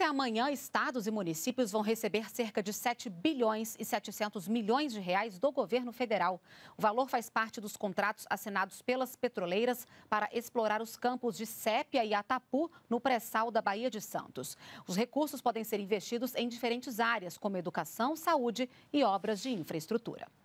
Até amanhã, estados e municípios vão receber cerca de 7 bilhões e 700 milhões de reais do governo federal. O valor faz parte dos contratos assinados pelas petroleiras para explorar os campos de Sépia e Atapu, no pré-sal da Bahia de Santos. Os recursos podem ser investidos em diferentes áreas, como educação, saúde e obras de infraestrutura.